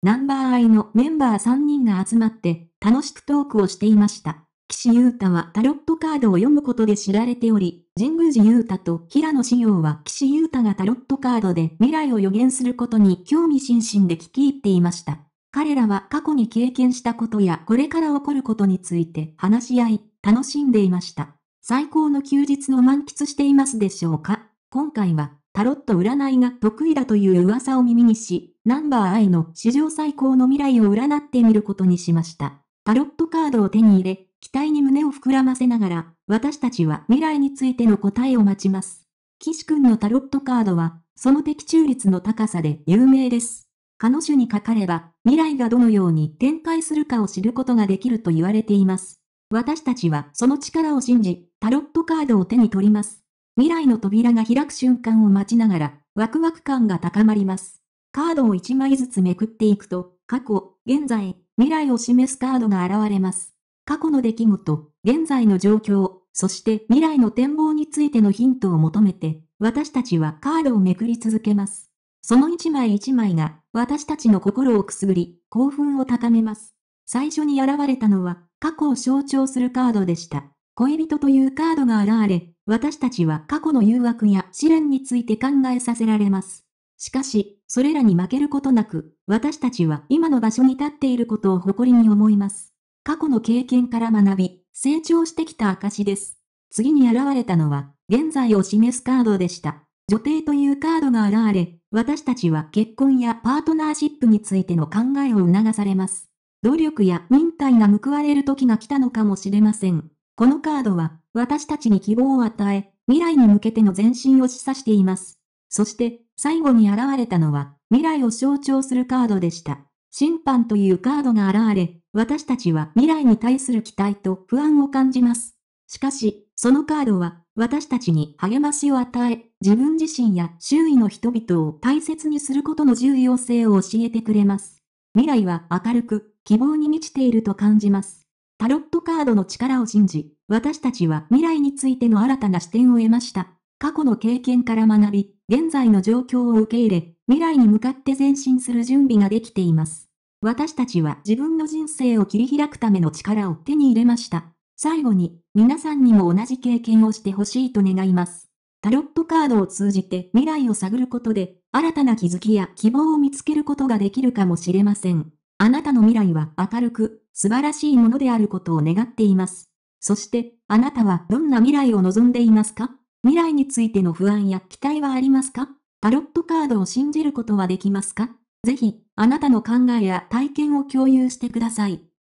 ナンバーアイのメンバー3人が集まって楽しくトークをしていました。岸優太はタロットカードを読むことで知られており、神宮寺優太と平野志陽は岸優太がタロットカードで未来を予言することに興味津々で聞き入っていました。彼らは過去に経験したことやこれから起こることについて話し合い、楽しんでいました。最高の休日を満喫していますでしょうか今回はタロット占いが得意だという噂を耳にし、ナンバーイの史上最高の未来を占ってみることにしました。タロットカードを手に入れ、期待に胸を膨らませながら、私たちは未来についての答えを待ちます。岸君のタロットカードは、その的中率の高さで有名です。彼女にかかれば、未来がどのように展開するかを知ることができると言われています。私たちはその力を信じ、タロットカードを手に取ります。未来の扉が開く瞬間を待ちながら、ワクワク感が高まります。カードを1枚ずつめくっていくと、過去、現在、未来を示すカードが現れます。過去の出来事、現在の状況、そして未来の展望についてのヒントを求めて、私たちはカードをめくり続けます。その一枚一枚が、私たちの心をくすぐり、興奮を高めます。最初に現れたのは、過去を象徴するカードでした。恋人というカードが現れ、私たちは過去の誘惑や試練について考えさせられます。しかし、それらに負けることなく、私たちは今の場所に立っていることを誇りに思います。過去の経験から学び、成長してきた証です。次に現れたのは、現在を示すカードでした。女帝というカードが現れ、私たちは結婚やパートナーシップについての考えを促されます。努力や忍耐が報われる時が来たのかもしれません。このカードは、私たちに希望を与え、未来に向けての前進を示唆しています。そして、最後に現れたのは、未来を象徴するカードでした。審判というカードが現れ、私たちは未来に対する期待と不安を感じます。しかし、そのカードは、私たちに励ましを与え、自分自身や周囲の人々を大切にすることの重要性を教えてくれます。未来は明るく、希望に満ちていると感じます。タロットカードの力を信じ、私たちは未来についての新たな視点を得ました。過去の経験から学び、現在の状況を受け入れ、未来に向かって前進する準備ができています。私たちは自分の人生を切り開くための力を手に入れました。最後に、皆さんにも同じ経験をしてほしいと願います。タロットカードを通じて未来を探ることで、新たな気づきや希望を見つけることができるかもしれません。あなたの未来は明るく、素晴らしいものであることを願っています。そして、あなたはどんな未来を望んでいますか未来についての不安や期待はありますかタロットカードを信じることはできますかぜひ、あなたの考えや体験を共有してください。